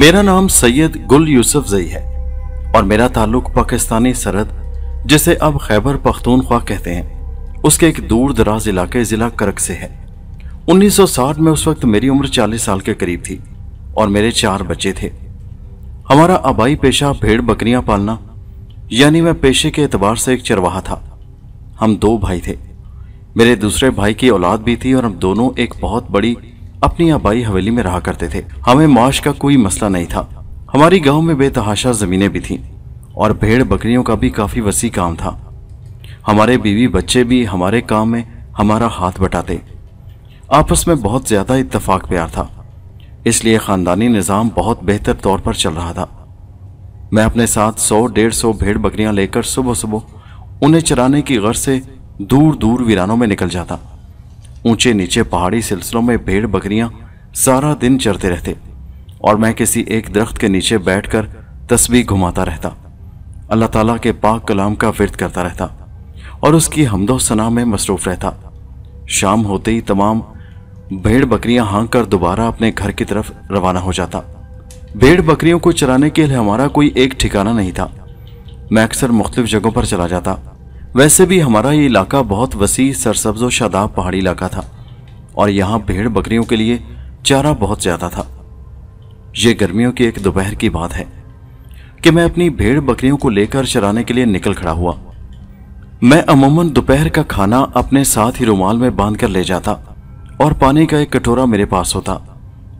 मेरा नाम सैयद गुल यूसुफ जई है और मेरा ताल्लुक पाकिस्तानी सरहद जिसे अब खैबर पख्तूनख्वा कहते हैं उसके एक दूर दराज इलाके ज़िला करक से है 1960 में उस वक्त मेरी उम्र 40 साल के करीब थी और मेरे चार बच्चे थे हमारा आबाई पेशा भेड़ बकरियां पालना यानी मैं पेशे के एतबार से एक चरवाहा था हम दो भाई थे मेरे दूसरे भाई की औलाद भी थी और हम दोनों एक बहुत बड़ी अपनी आबाई हवेली में रहा करते थे हमें माश का कोई मसला नहीं था हमारी गांव में बेतहाशा ज़मीनें भी थीं और भेड़ बकरियों का भी काफ़ी वसी काम था हमारे बीवी बच्चे भी हमारे काम में हमारा हाथ बटाते आपस में बहुत ज़्यादा इतफाक प्यार था इसलिए ख़ानदानी निज़ाम बहुत बेहतर तौर पर चल रहा था मैं अपने साथ सौ डेढ़ सौ भेड़ बकरियां लेकर सुबह सुबह उन्हें चराने की गर्ज से दूर दूर वीरानों में निकल जाता ऊंचे नीचे पहाड़ी सिलसिलों में भेड़ बकरियां सारा दिन चरते रहते और मैं किसी एक दरख्त के नीचे बैठकर तस्बीह घुमाता रहता अल्लाह ताला के पाक कलाम का विरत करता रहता और उसकी हमदोसना सना में मसरूफ़ रहता शाम होते ही तमाम भेड़ बकरियां हाँक कर दोबारा अपने घर की तरफ रवाना हो जाता भेड़ बकरियों को चराने के लिए हमारा कोई एक ठिकाना नहीं था मैं अक्सर मुख्तलिफ जगहों पर चला जाता वैसे भी हमारा ये इलाका बहुत वसी सरसब्ज व शादाब पहाड़ी इलाका था और यहाँ भेड़ बकरियों के लिए चारा बहुत ज़्यादा था ये गर्मियों की एक दोपहर की बात है कि मैं अपनी भेड़ बकरियों को लेकर चराने के लिए निकल खड़ा हुआ मैं अमूमन दोपहर का खाना अपने साथ ही रुमाल में बांध कर ले जाता और पानी का एक कटोरा मेरे पास होता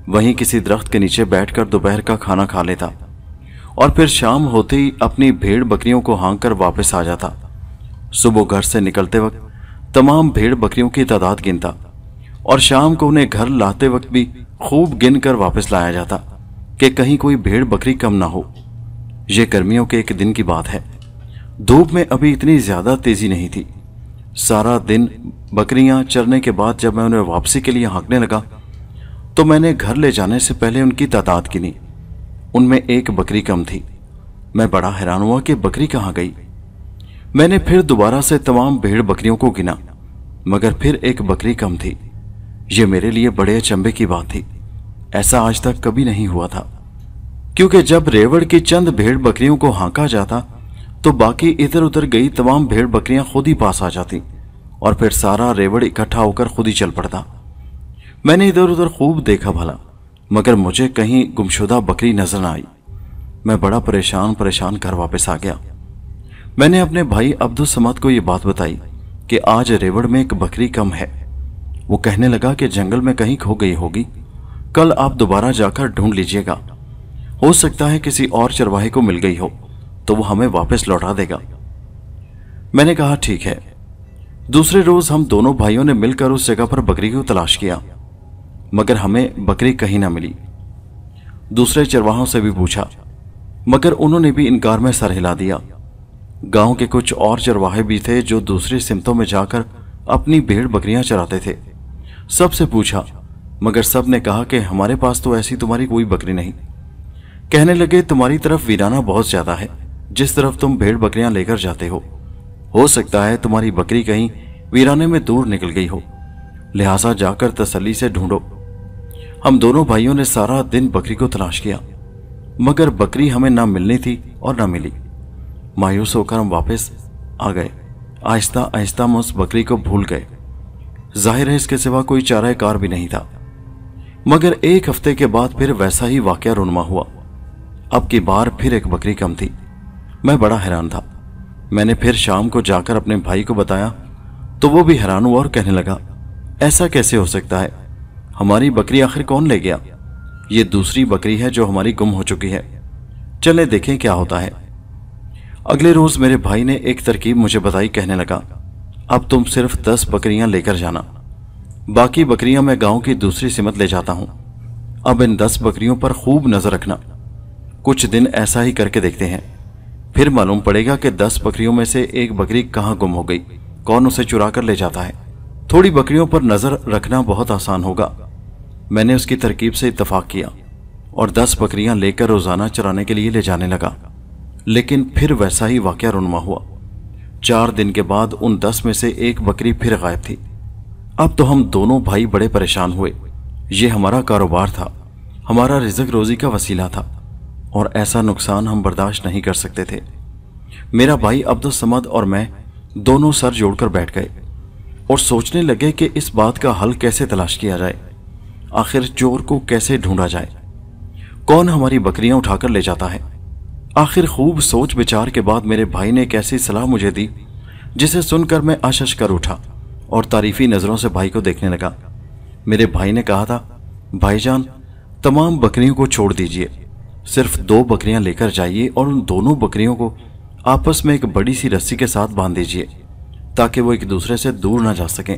वहीं किसी दरख्त के नीचे बैठकर दोपहर का खाना खा लेता और फिर शाम होते ही अपनी भेड़ बकरियों को हाँक कर वापस आ जाता सुबह घर से निकलते वक्त तमाम भेड़ बकरियों की तादाद गिनता और शाम को उन्हें घर लाते वक्त भी खूब गिन कर वापस लाया जाता कि कहीं कोई भेड़ बकरी कम ना हो यह गर्मियों के एक दिन की बात है धूप में अभी इतनी ज़्यादा तेज़ी नहीं थी सारा दिन बकरियां चरने के बाद जब मैं उन्हें वापसी के लिए हाँकने लगा तो मैंने घर ले जाने से पहले उनकी तादाद गिनी उनमें एक बकरी कम थी मैं बड़ा हैरान हुआ कि बकरी कहाँ गई मैंने फिर दोबारा से तमाम भेड़ बकरियों को गिना मगर फिर एक बकरी कम थी ये मेरे लिए बड़े अचंबे की बात थी ऐसा आज तक कभी नहीं हुआ था क्योंकि जब रेवड़ की चंद भेड़ बकरियों को हांका जाता तो बाकी इधर उधर गई तमाम भेड़ बकरियां खुद ही पास आ जाती और फिर सारा रेवड़ इकट्ठा होकर खुद ही चल पड़ता मैंने इधर उधर खूब देखा भला मगर मुझे कहीं गुमशुदा बकरी नजर न आई मैं बड़ा परेशान परेशान घर वापस आ गया मैंने अपने भाई अब्दुल समद को यह बात बताई कि आज रेवड़ में एक बकरी कम है वो कहने लगा कि जंगल में कहीं खो गई होगी कल आप दोबारा जाकर ढूंढ लीजिएगा हो सकता है किसी और चरवाहे को मिल गई हो तो वो हमें वापस लौटा देगा मैंने कहा ठीक है दूसरे रोज हम दोनों भाइयों ने मिलकर उस जगह पर बकरी को तलाश किया मगर हमें बकरी कहीं ना मिली दूसरे चरवाहों से भी पूछा मगर उन्होंने भी इनकार में सर हिला दिया गांव के कुछ और चरवाहे भी थे जो दूसरे सिमतों में जाकर अपनी भेड़ बकरियां चराते थे सबसे पूछा मगर सब ने कहा कि हमारे पास तो ऐसी तुम्हारी कोई बकरी नहीं कहने लगे तुम्हारी तरफ वीराना बहुत ज्यादा है जिस तरफ तुम भेड़ बकरियां लेकर जाते हो हो सकता है तुम्हारी बकरी कहीं वीराने में दूर निकल गई हो लिहाजा जाकर तसली से ढूंढो हम दोनों भाइयों ने सारा दिन बकरी को तलाश किया मगर बकरी हमें ना मिलनी थी और ना मिली मायूस होकर हम वापस आ गए आहिस्ता आहिस्ता हम उस बकरी को भूल गए जाहिर है इसके सिवा कोई चारा कार भी नहीं था मगर एक हफ्ते के बाद फिर वैसा ही वाक्य रुनमा हुआ अब की बार फिर एक बकरी कम थी मैं बड़ा हैरान था मैंने फिर शाम को जाकर अपने भाई को बताया तो वो भी हैरान हुआ और कहने लगा ऐसा कैसे हो सकता है हमारी बकरी आखिर कौन ले गया ये दूसरी बकरी है जो हमारी गुम हो चुकी है चले देखें क्या होता है अगले रोज मेरे भाई ने एक तरकीब मुझे बताई कहने लगा अब तुम सिर्फ दस बकरियां लेकर जाना बाकी बकरियां मैं गांव की दूसरी सिमत ले जाता हूं अब इन दस बकरियों पर खूब नजर रखना कुछ दिन ऐसा ही करके देखते हैं फिर मालूम पड़ेगा कि दस बकरियों में से एक बकरी कहाँ गुम हो गई कौन उसे चुरा कर ले जाता है थोड़ी बकरियों पर नजर रखना बहुत आसान होगा मैंने उसकी तरकीब से इतफाक किया और दस बकरियां लेकर रोजाना चराने के लिए ले जाने लगा लेकिन फिर वैसा ही वाक्य रुनमा हुआ चार दिन के बाद उन दस में से एक बकरी फिर गायब थी अब तो हम दोनों भाई बड़े परेशान हुए ये हमारा कारोबार था हमारा रिजक रोजी का वसीला था और ऐसा नुकसान हम बर्दाश्त नहीं कर सकते थे मेरा भाई अब्दुल समद और मैं दोनों सर जोड़कर बैठ गए और सोचने लगे कि इस बात का हल कैसे तलाश किया जाए आखिर चोर को कैसे ढूंढा जाए कौन हमारी बकरियां उठाकर ले जाता है आखिर खूब सोच विचार के बाद मेरे भाई ने एक ऐसी सलाह मुझे दी जिसे सुनकर मैं अशश कर उठा और तारीफी नज़रों से भाई को देखने लगा मेरे भाई ने कहा था भाईजान तमाम बकरियों को छोड़ दीजिए सिर्फ दो बकरियां लेकर जाइए और उन दोनों बकरियों को आपस में एक बड़ी सी रस्सी के साथ बांध दीजिए ताकि वो एक दूसरे से दूर ना जा सकें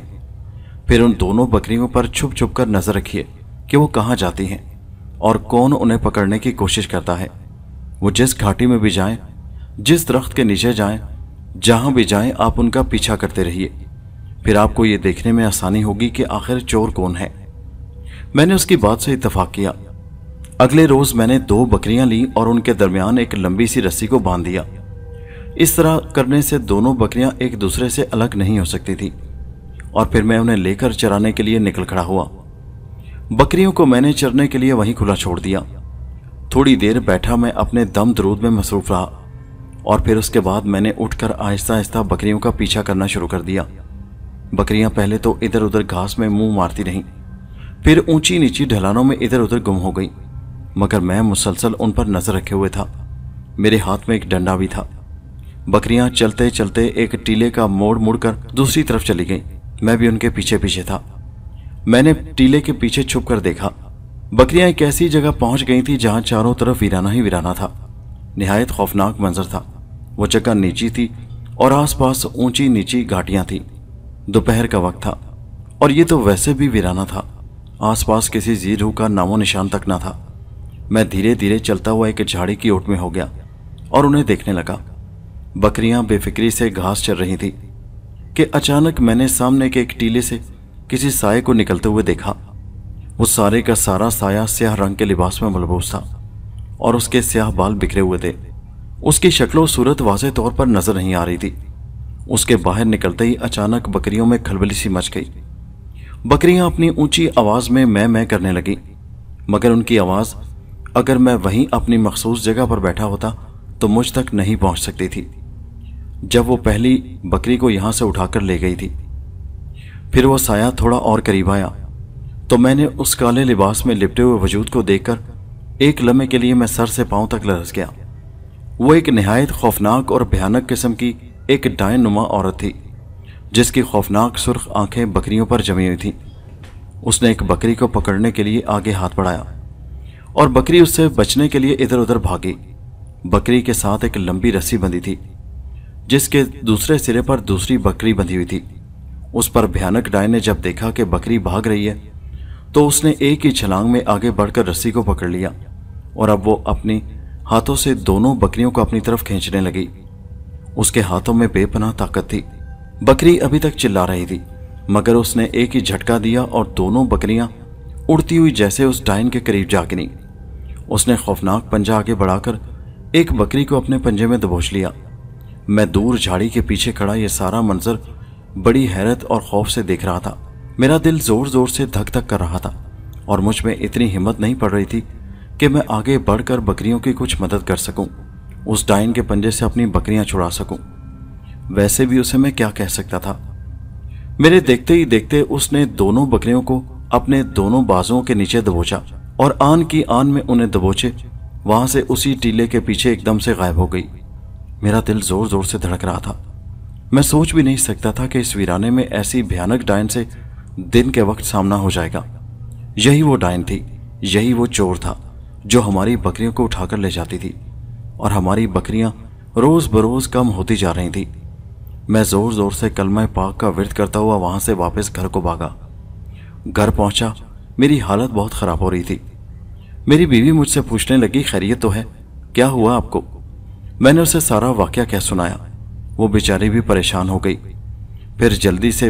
फिर उन दोनों बकरियों पर छुप छुप कर नज़र रखिए कि वो कहाँ जाती हैं और कौन उन्हें पकड़ने की कोशिश करता है वो जिस घाटी में भी जाएं, जिस दरख्त के नीचे जाएं, जहां भी जाएं आप उनका पीछा करते रहिए फिर आपको ये देखने में आसानी होगी कि आखिर चोर कौन है मैंने उसकी बात से इतफाक किया अगले रोज मैंने दो बकरियां ली और उनके दरमियान एक लंबी सी रस्सी को बांध दिया इस तरह करने से दोनों बकरियां एक दूसरे से अलग नहीं हो सकती थी और फिर मैं उन्हें लेकर चराने के लिए निकल खड़ा हुआ बकरियों को मैंने चरने के लिए वहीं खुला छोड़ दिया थोड़ी देर बैठा मैं अपने दम दरूद में मसरूफ रहा और फिर उसके बाद मैंने उठकर आहिस्ता आहिस्ता बकरियों का पीछा करना शुरू कर दिया बकरियां पहले तो इधर उधर घास में मुंह मारती रहीं फिर ऊंची नीची ढलानों में इधर उधर गुम हो गई मगर मैं मुसलसल उन पर नज़र रखे हुए था मेरे हाथ में एक डंडा भी था बकरियां चलते चलते एक टीले का मोड़ मुड़कर दूसरी तरफ चली गई मैं भी उनके पीछे पीछे था मैंने टीले के पीछे छुप कर देखा बकरियां एक ऐसी जगह पहुंच गई थी जहां चारों तरफ वीराना ही वीराना था नहायत खौफनाक मंजर था वह जगह नीची थी और आसपास ऊंची नीची घाटियां थी दोपहर का वक्त था और ये तो वैसे भी वीराना था आसपास किसी जीरू का नामो निशान तक ना था मैं धीरे धीरे चलता हुआ एक झाड़ी की ओट में हो गया और उन्हें देखने लगा बकरियां बेफिक्री से घास चल रही थी कि अचानक मैंने सामने के एक टीले से किसी साय को निकलते हुए देखा वो सारे का सारा साया स्याह रंग के लिबास में मलबूस था और उसके स्याह बाल बिखरे हुए थे उसकी शक्लो सूरत वाज तौर पर नजर नहीं आ रही थी उसके बाहर निकलते ही अचानक बकरियों में खलबली सी मच गई बकरियां अपनी ऊंची आवाज में मैं मैं करने लगी मगर उनकी आवाज अगर मैं वहीं अपनी मखसूस जगह पर बैठा होता तो मुझ तक नहीं पहुंच सकती थी जब वो पहली बकरी को यहां से उठाकर ले गई थी फिर वो साया थोड़ा और करीब आया तो मैंने उस काले लिबास में लिपटे हुए वजूद को देखकर एक लम्हे के लिए मैं सर से पांव तक लरस गया वो एक नहायत खौफनाक और भयानक किस्म की एक डाय नुमा औरत थी जिसकी खौफनाक सुर्ख आंखें बकरियों पर जमी हुई थी उसने एक बकरी को पकड़ने के लिए आगे हाथ बढ़ाया और बकरी उससे बचने के लिए इधर उधर भागी बकरी के साथ एक लंबी रस्सी बंधी थी जिसके दूसरे सिरे पर दूसरी बकरी बंधी हुई थी उस पर भयानक डाय ने जब देखा कि बकरी भाग रही है तो उसने एक ही छलांग में आगे बढ़कर रस्सी को पकड़ लिया और अब वो अपने हाथों से दोनों बकरियों को अपनी तरफ खींचने लगी उसके हाथों में बेपनाह ताकत थी बकरी अभी तक चिल्ला रही थी मगर उसने एक ही झटका दिया और दोनों बकरियां उड़ती हुई जैसे उस डाइन के करीब जा गिरी उसने खौफनाक पंजा आगे बढ़ाकर एक बकरी को अपने पंजे में दबोच लिया मैं दूर झाड़ी के पीछे खड़ा यह सारा मंजर बड़ी हैरत और खौफ से देख रहा था मेरा दिल जोर जोर से धक धक कर रहा था और मुझ में इतनी हिम्मत नहीं पड़ रही थी कि मैं आगे बढ़कर बकरियों की कुछ मदद कर सकूं, उस डाइन के पंजे से अपनी बकरियां छुड़ा सकूं। वैसे भी उसे मैं क्या कह सकता था मेरे देखते ही देखते उसने दोनों बकरियों को अपने दोनों बाजुओं के नीचे दबोचा और आन की आन में उन्हें दबोचे वहां से उसी टीले के पीछे एकदम से गायब हो गई मेरा दिल जोर जोर से धड़क रहा था मैं सोच भी नहीं सकता था कि इस वीराने में ऐसी भयानक डायन से दिन के वक्त सामना हो जाएगा यही वो डायन थी यही वो चोर था जो हमारी बकरियों को उठाकर ले जाती थी और हमारी बकरियां रोज़ बरोज़ कम होती जा रही थी मैं ज़ोर ज़ोर से कलमा पाक का विरत करता हुआ वहां से वापस घर को भागा घर पहुंचा मेरी हालत बहुत ख़राब हो रही थी मेरी बीवी मुझसे पूछने लगी खैरियत तो है क्या हुआ आपको मैंने उसे सारा वाक्य कह सुनाया वो बेचारी भी परेशान हो गई फिर जल्दी से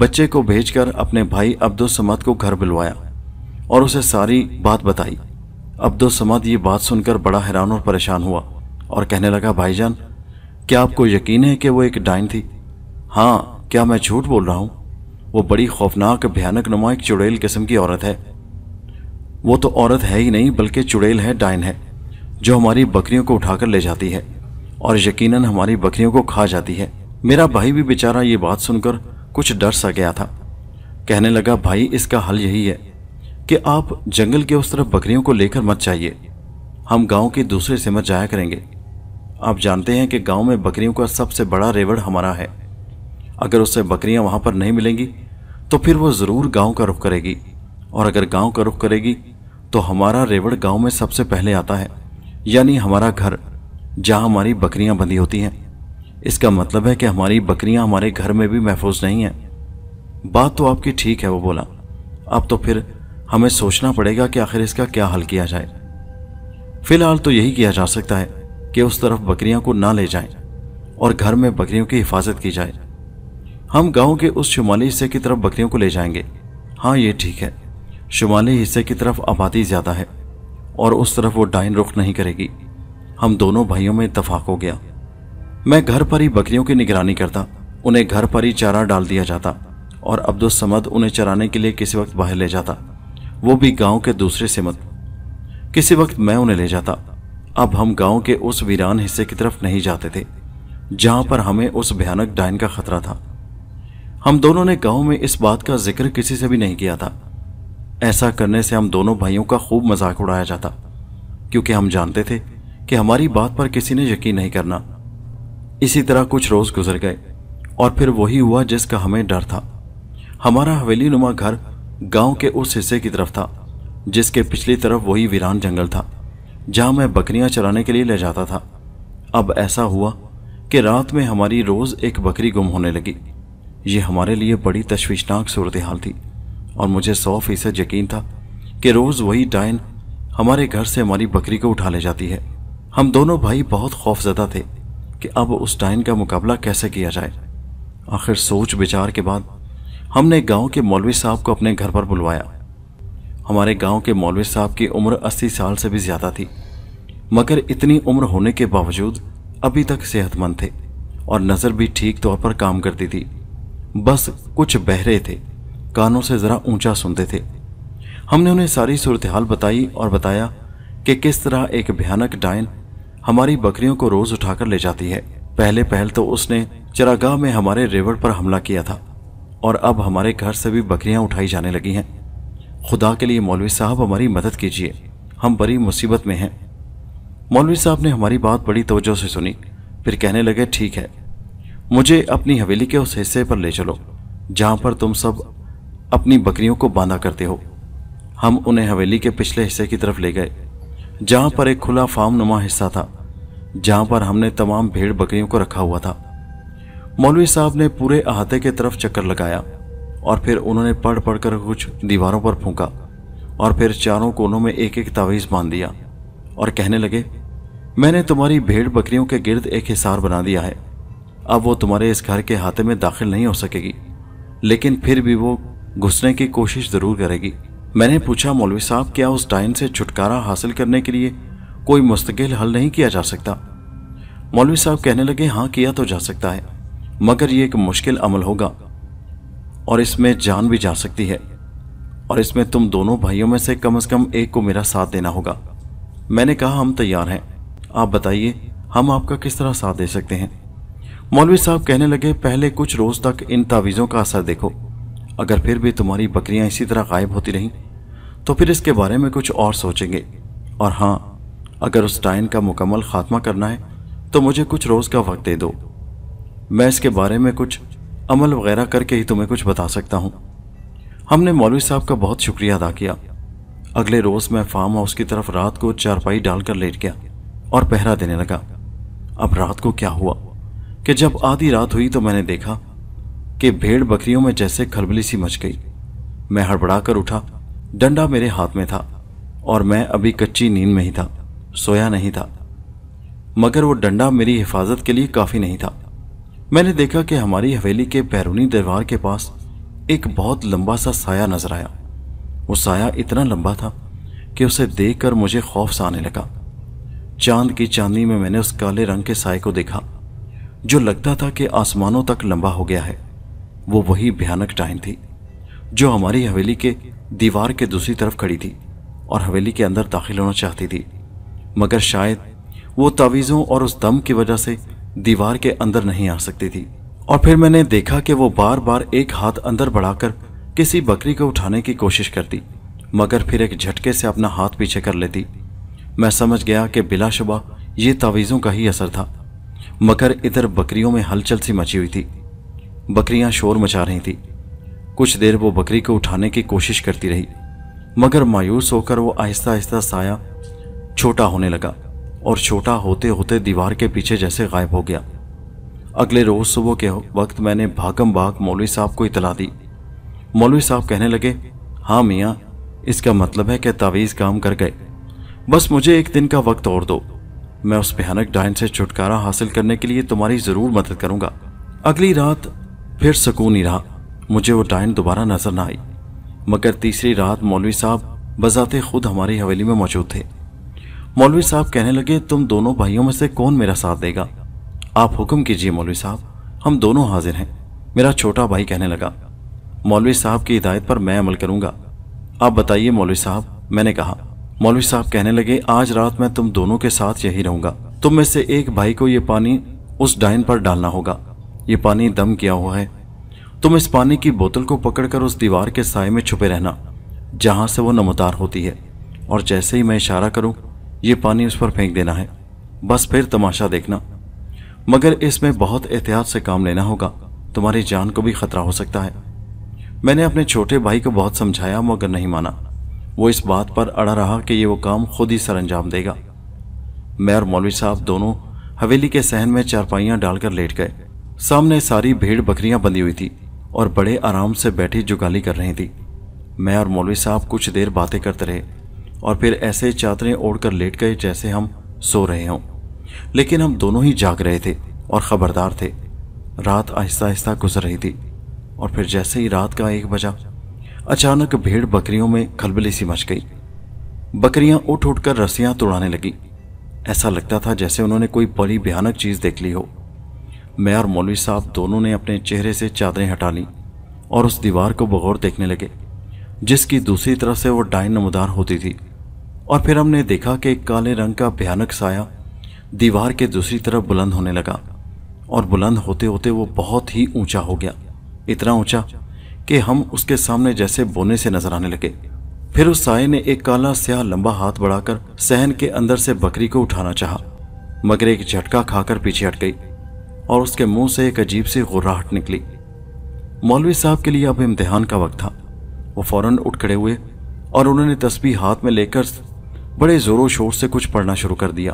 बच्चे को भेजकर अपने भाई अब्दुल समद को घर बुलवाया और उसे सारी बात बताई अब्दुल समद ये बात सुनकर बड़ा हैरान और परेशान हुआ और कहने लगा भाईजान क्या आपको यकीन है कि वो एक डाइन थी हाँ क्या मैं झूठ बोल रहा हूँ वो बड़ी खौफनाक भयानक नुमा एक चुड़ैल किस्म की औरत है वो तो औरत है ही नहीं बल्कि चुड़ैल है डाइन है जो हमारी बकरियों को उठाकर ले जाती है और यकीनन हमारी बकरियों को खा जाती है मेरा भाई भी बेचारा ये बात सुनकर कुछ डर सा गया था कहने लगा भाई इसका हल यही है कि आप जंगल के उस तरफ बकरियों को लेकर मत जाइए हम गांव के दूसरे से मत जाया करेंगे आप जानते हैं कि गांव में बकरियों का सबसे बड़ा रेवड़ हमारा है अगर उससे बकरियां वहां पर नहीं मिलेंगी तो फिर वो ज़रूर गांव का रुख करेगी और अगर गांव का रुख करेगी तो हमारा रेवड़ गांव में सबसे पहले आता है यानी हमारा घर जहां हमारी बकरियां बंधी होती हैं इसका मतलब है कि हमारी बकरियां हमारे घर में भी महफूज नहीं है बात तो आपकी ठीक है वो बोला अब तो फिर हमें सोचना पड़ेगा कि आखिर इसका क्या हल किया जाए फिलहाल तो यही किया जा सकता है कि उस तरफ बकरियों को ना ले जाएं और घर में बकरियों की हिफाजत की जाए हम गांव के उस शुमाली हिस्से की तरफ बकरियों को ले जाएंगे हाँ ये ठीक है शुमाली हिस्से की तरफ आबादी ज़्यादा है और उस तरफ वो डाइन रुख नहीं करेगी हम दोनों भाइयों में इतफाक हो गया मैं घर पर ही बकरियों की निगरानी करता उन्हें घर पर ही चारा डाल दिया जाता और अब्दुल समद उन्हें चराने के लिए किसी वक्त बाहर ले जाता वो भी गांव के दूसरे सिमत किसी वक्त मैं उन्हें ले जाता अब हम गांव के उस वीरान हिस्से की तरफ नहीं जाते थे जहां पर हमें उस भयानक डायन का खतरा था हम दोनों ने गांव में इस बात का जिक्र किसी से भी नहीं किया था ऐसा करने से हम दोनों भाइयों का खूब मजाक उड़ाया जाता क्योंकि हम जानते थे कि हमारी बात पर किसी ने यकीन नहीं करना इसी तरह कुछ रोज़ गुजर गए और फिर वही हुआ जिसका हमें डर था हमारा हवेली नुमा घर गांव के उस हिस्से की तरफ था जिसके पिछली तरफ वही वीरान जंगल था जहां मैं बकरियां चराने के लिए ले जाता था अब ऐसा हुआ कि रात में हमारी रोज़ एक बकरी गुम होने लगी ये हमारे लिए बड़ी तश्वीशनाक सूरत हाल थी और मुझे सौ फीसद यकीन था कि रोज़ वही डायन हमारे घर से हमारी बकरी को उठा ले जाती है हम दोनों भाई बहुत खौफजदा थे कि अब उस टाइन का मुकाबला कैसे किया जाए आखिर सोच विचार के बाद हमने गांव के मौलवी साहब को अपने घर पर बुलवाया हमारे गांव के मौलवी साहब की उम्र 80 साल से भी ज़्यादा थी मगर इतनी उम्र होने के बावजूद अभी तक सेहतमंद थे और नज़र भी ठीक तौर पर काम करती थी बस कुछ बहरे थे कानों से ज़रा ऊंचा सुनते थे हमने उन्हें सारी सूरत हाल बताई और बताया कि किस तरह एक भयानक डायन हमारी बकरियों को रोज उठाकर ले जाती है पहले पहल तो उसने चरागाह में हमारे रेवड़ पर हमला किया था और अब हमारे घर से भी बकरियां उठाई जाने लगी हैं खुदा के लिए मौलवी साहब हमारी मदद कीजिए हम बड़ी मुसीबत में हैं मौलवी साहब ने हमारी बात बड़ी तोजो से सुनी फिर कहने लगे ठीक है मुझे अपनी हवेली के उस हिस्से पर ले चलो जहाँ पर तुम सब अपनी बकरियों को बांधा करते हो हम उन्हें हवेली के पिछले हिस्से की तरफ ले गए जहाँ पर एक खुला फार्म नुमा हिस्सा था जहाँ पर हमने तमाम भेड़ बकरियों को रखा हुआ था मौलवी साहब ने पूरे अहाते के तरफ चक्कर लगाया और फिर उन्होंने पढ़ पढ़ कर कुछ दीवारों पर फूका और फिर चारों कोनों में एक एक तावीज़ बांध दिया और कहने लगे मैंने तुम्हारी भेड़ बकरियों के गिर्द एक हिसार बना दिया है अब वो तुम्हारे इस घर के हाथे में दाखिल नहीं हो सकेगी लेकिन फिर भी वो घुसने की कोशिश ज़रूर करेगी मैंने पूछा मौलवी साहब क्या उस डाइन से छुटकारा हासिल करने के लिए कोई मुस्तकिल हल नहीं किया जा सकता मौलवी साहब कहने लगे हाँ किया तो जा सकता है मगर ये एक मुश्किल अमल होगा और इसमें जान भी जा सकती है और इसमें तुम दोनों भाइयों में से कम से कम एक को मेरा साथ देना होगा मैंने कहा हम तैयार हैं आप बताइए हम आपका किस तरह साथ दे सकते हैं मौलवी साहब कहने लगे पहले कुछ रोज तक इन तावीज़ों का असर देखो अगर फिर भी तुम्हारी बकरियां इसी तरह गायब होती रहीं तो फिर इसके बारे में कुछ और सोचेंगे और हाँ अगर उस टाइन का मुकम्मल खात्मा करना है तो मुझे कुछ रोज़ का वक्त दे दो मैं इसके बारे में कुछ अमल वगैरह करके ही तुम्हें कुछ बता सकता हूँ हमने मौलवी साहब का बहुत शुक्रिया अदा किया अगले रोज़ मैं फार्म हाउस की तरफ रात को चारपाई डालकर लेट गया और पहरा देने लगा अब रात को क्या हुआ कि जब आधी रात हुई तो मैंने देखा कि भेड़ बकरियों में जैसे खलबली सी मच गई मैं हड़बड़ा कर उठा डंडा मेरे हाथ में था और मैं अभी कच्ची नींद में ही था सोया नहीं था मगर वो डंडा मेरी हिफाजत के लिए काफ़ी नहीं था मैंने देखा कि हमारी हवेली के बैरूनी दरबार के पास एक बहुत लंबा सा साया नजर आया वो साया इतना लंबा था कि उसे देखकर मुझे खौफ सा आने लगा चांद की चांदी में मैंने उस काले रंग के साय को देखा जो लगता था कि आसमानों तक लंबा हो गया है वो वही भयानक टाइम थी जो हमारी हवेली के दीवार के दूसरी तरफ खड़ी थी और हवेली के अंदर दाखिल होना चाहती थी मगर शायद वो तावीज़ों और उस दम की वजह से दीवार के अंदर नहीं आ सकती थी और फिर मैंने देखा कि वो बार बार एक हाथ अंदर बढ़ाकर किसी बकरी को उठाने की कोशिश करती मगर फिर एक झटके से अपना हाथ पीछे कर लेती मैं समझ गया कि बिलाशुबा ये तावीज़ों का ही असर था मगर इधर बकरियों में हलचल सी मची हुई थी बकरियां शोर मचा रही थी कुछ देर वो बकरी को उठाने की कोशिश करती रही मगर मायूस होकर वो आहिस्ता आहिस्ता साया छोटा होने लगा और छोटा होते होते दीवार के पीछे जैसे गायब हो गया अगले रोज़ सुबह के वक्त मैंने भागम भाग मौलवी साहब को इतला दी मौलवी साहब कहने लगे हाँ मियाँ इसका मतलब है कि तावीज़ काम कर गए बस मुझे एक दिन का वक्त और दो मैं उस भयानक डायन से छुटकारा हासिल करने के लिए तुम्हारी ज़रूर मदद करूँगा अगली रात फिर सुकून ही रहा मुझे वो डायन दोबारा नजर ना आई मगर तीसरी रात मौलवी साहब बजाते खुद हमारी हवेली में मौजूद थे मौलवी साहब कहने लगे तुम दोनों भाइयों में से कौन मेरा साथ देगा आप हुक्म कीजिए मौलवी साहब हम दोनों हाजिर हैं मेरा छोटा भाई कहने लगा मौलवी साहब की हिदायत पर मैं अमल करूंगा आप बताइए मौलवी साहब मैंने कहा मौलवी साहब कहने लगे आज रात मैं तुम दोनों के साथ यही रहूंगा तुम में से एक भाई को ये पानी उस डाइन पर डालना होगा ये पानी दम किया हुआ है तुम इस पानी की बोतल को पकड़कर उस दीवार के साय में छुपे रहना जहां से वो नमोतार होती है और जैसे ही मैं इशारा करूं ये पानी उस पर फेंक देना है बस फिर तमाशा देखना मगर इसमें बहुत एहतियात से काम लेना होगा तुम्हारी जान को भी खतरा हो सकता है मैंने अपने छोटे भाई को बहुत समझाया मगर नहीं माना वो इस बात पर अड़ा रहा कि ये वो काम खुद ही सर अंजाम देगा मैं और मौलवी साहब दोनों हवेली के सहन में चारपाइयाँ डालकर लेट गए सामने सारी भीड़ बकरियां बंधी हुई थी और बड़े आराम से बैठी जुगाली कर रही थी मैं और मौलवी साहब कुछ देर बातें करते रहे और फिर ऐसे चादरें ओढ़ कर लेट गए जैसे हम सो रहे हों लेकिन हम दोनों ही जाग रहे थे और ख़बरदार थे रात आहिस्ता आहिस्ता गुजर रही थी और फिर जैसे ही रात का एक बजा अचानक भीड़ बकरियों में खलबली सी मच गई बकरियां उठ उठ कर रस्सियां तोड़ाने लगी ऐसा लगता था जैसे उन्होंने कोई बड़ी भयानक चीज़ देख ली हो मैं और मौलवी साहब दोनों ने अपने चेहरे से चादरें हटा लीं और उस दीवार को बगौर देखने लगे जिसकी दूसरी तरफ से वो डाइन नमदार होती थी और फिर हमने देखा कि एक काले रंग का भयानक साया दीवार के दूसरी तरफ बुलंद होने लगा और बुलंद होते होते वो बहुत ही ऊंचा हो गया इतना ऊंचा कि हम उसके सामने जैसे बोने से नजर आने लगे फिर उस साय ने एक काला स्याह लंबा हाथ बढ़ाकर सहन के अंदर से बकरी को उठाना चाहा मगर एक झटका खाकर पीछे हट गई और उसके मुंह से एक अजीब सी गुर्राहट निकली मौलवी साहब के लिए अब इम्तिहान का वक्त था वो फौरन उठ खड़े हुए और उन्होंने तस्वीर हाथ में लेकर बड़े ज़ोरों शोर से कुछ पढ़ना शुरू कर दिया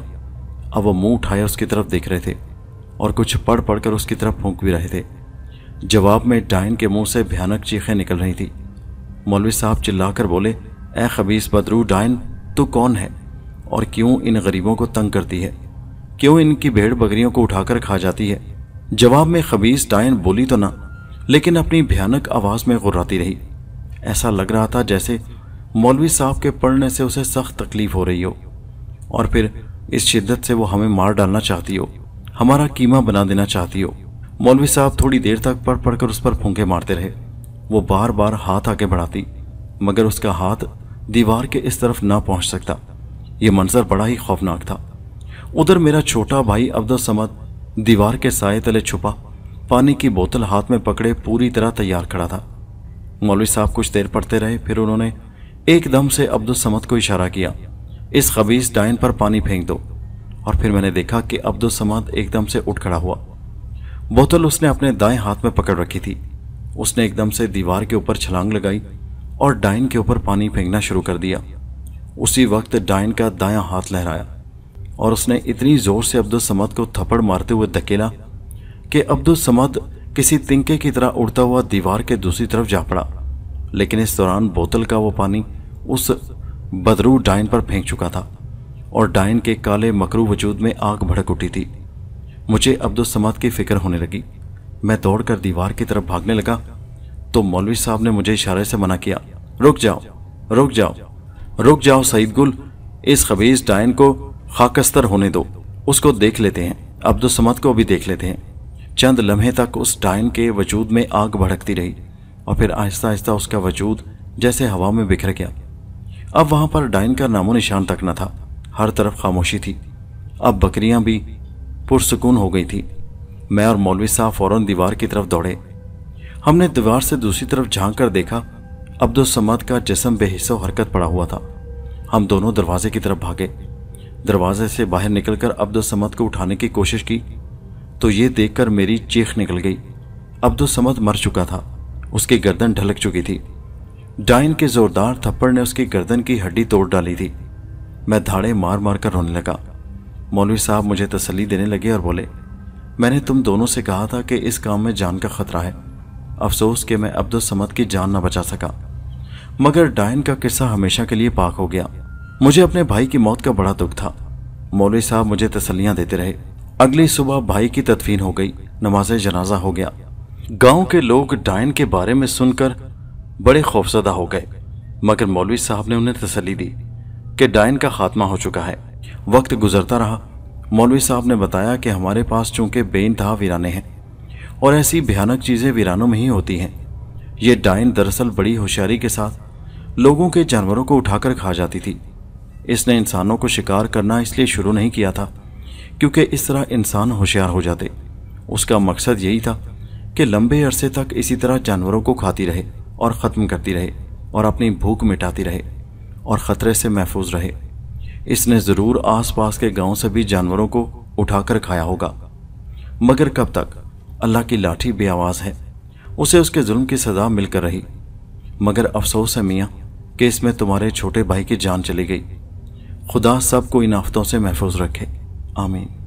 अब वो मुंह उठाए उसकी तरफ देख रहे थे और कुछ पढ़ पढ़ कर उसकी तरफ फूंक भी रहे थे जवाब में डाइन के मुंह से भयानक चीखें निकल रही थी मौलवी साहब चिल्लाकर बोले ए खबीस बदरू डाइन तू कौन है और क्यों इन गरीबों को तंग करती है क्यों इनकी भेड़ बकरियों को उठाकर खा जाती है जवाब में खबीस डायन बोली तो ना लेकिन अपनी भयानक आवाज में गुर्राती रही ऐसा लग रहा था जैसे मौलवी साहब के पढ़ने से उसे सख्त तकलीफ हो रही हो और फिर इस शिद्दत से वो हमें मार डालना चाहती हो हमारा कीमा बना देना चाहती हो मौलवी साहब थोड़ी देर तक पढ़ पढ़कर उस पर फूंके मारते रहे वो बार बार हाथ आगे बढ़ाती मगर उसका हाथ दीवार के इस तरफ ना पहुंच सकता ये मंजर बड़ा ही खौफनाक था उधर मेरा छोटा भाई अब्दुलसमद दीवार के साय तले छुपा पानी की बोतल हाथ में पकड़े पूरी तरह तैयार खड़ा था मौलवी साहब कुछ देर पढ़ते रहे फिर उन्होंने एकदम से समद को इशारा किया इस खबीज डाइन पर पानी फेंक दो और फिर मैंने देखा कि समद एकदम से उठ खड़ा हुआ बोतल उसने अपने दाएं हाथ में पकड़ रखी थी उसने एकदम से दीवार के ऊपर छलांग लगाई और डाइन के ऊपर पानी फेंकना शुरू कर दिया उसी वक्त डाइन का दाया हाथ लहराया और उसने इतनी ज़ोर से अब्दुल समद को थप्पड़ मारते हुए धकेला कि अब्दुल समद किसी तिंके की तरह उड़ता हुआ दीवार के दूसरी तरफ जा पड़ा लेकिन इस दौरान बोतल का वो पानी उस बदरू डाइन पर फेंक चुका था और डाइन के काले मकरू वजूद में आग भड़क उठी थी मुझे अब्दुल समद की फिक्र होने लगी मैं दौड़कर दीवार की तरफ भागने लगा तो मौलवी साहब ने मुझे इशारे से मना किया रुक जाओ रुक जाओ रुक जाओ सईद गुल इस खबीज डायन को खाकस्तर होने दो उसको देख लेते हैं अब्दुलसमद को भी देख लेते हैं चंद लम्हे तक उस टाइम के वजूद में आग भड़कती रही और फिर आहिस्ता आहिस्ता उसका वजूद जैसे हवा में बिखर गया अब वहाँ पर डाइन का नामो निशान तक न था हर तरफ खामोशी थी अब बकरियाँ भी पुरसकून हो गई थी मैं और मौलवी साहब फ़ौर दीवार की तरफ दौड़े हमने दीवार से दूसरी तरफ झांक कर देखा अब्दुलसमद का जिसम बेहिसो हरकत पड़ा हुआ था हम दोनों दरवाजे की तरफ भागे दरवाजे से बाहर निकलकर अब्दुल समद को उठाने की कोशिश की तो ये देखकर मेरी चीख निकल गई अब्दुल समद मर चुका था उसकी गर्दन ढलक चुकी थी डाइन के जोरदार थप्पड़ ने उसकी गर्दन की हड्डी तोड़ डाली थी मैं धाड़े मार मार कर रोने लगा मौलवी साहब मुझे तसली देने लगे और बोले मैंने तुम दोनों से कहा था कि इस काम में जान का खतरा है अफसोस कि मैं अब्दुल समद की जान ना बचा सका मगर डायन का किस्सा हमेशा के लिए पाक हो गया मुझे अपने भाई की मौत का बड़ा दुख था मौलवी साहब मुझे तसलियां देते रहे अगली सुबह भाई की तदफीन हो गई नमाज जनाजा हो गया गांव के लोग डायन के बारे में सुनकर बड़े खौफजदा हो गए मगर मौलवी साहब ने उन्हें तसली दी कि डायन का खात्मा हो चुका है वक्त गुजरता रहा मौलवी साहब ने बताया कि हमारे पास चूंकि था वीराने हैं और ऐसी भयानक चीज़ें वीरानों में ही होती हैं ये डायन दरअसल बड़ी होशियारी के साथ लोगों के जानवरों को उठाकर खा जाती थी इसने इंसानों को शिकार करना इसलिए शुरू नहीं किया था क्योंकि इस तरह इंसान होशियार हो जाते उसका मकसद यही था कि लंबे अरसे तक इसी तरह जानवरों को खाती रहे और ख़त्म करती रहे और अपनी भूख मिटाती रहे और ख़तरे से महफूज रहे इसने ज़रूर आसपास के गांव से भी जानवरों को उठाकर खाया होगा मगर कब तक अल्लाह की लाठी बेआवाज़ है उसे उसके जुल्म की सज़ा मिलकर रही मगर अफसोस है मियाँ कि इसमें तुम्हारे छोटे भाई की जान चली गई खुदा सबको इन आफतों से महफूज रखे आमीन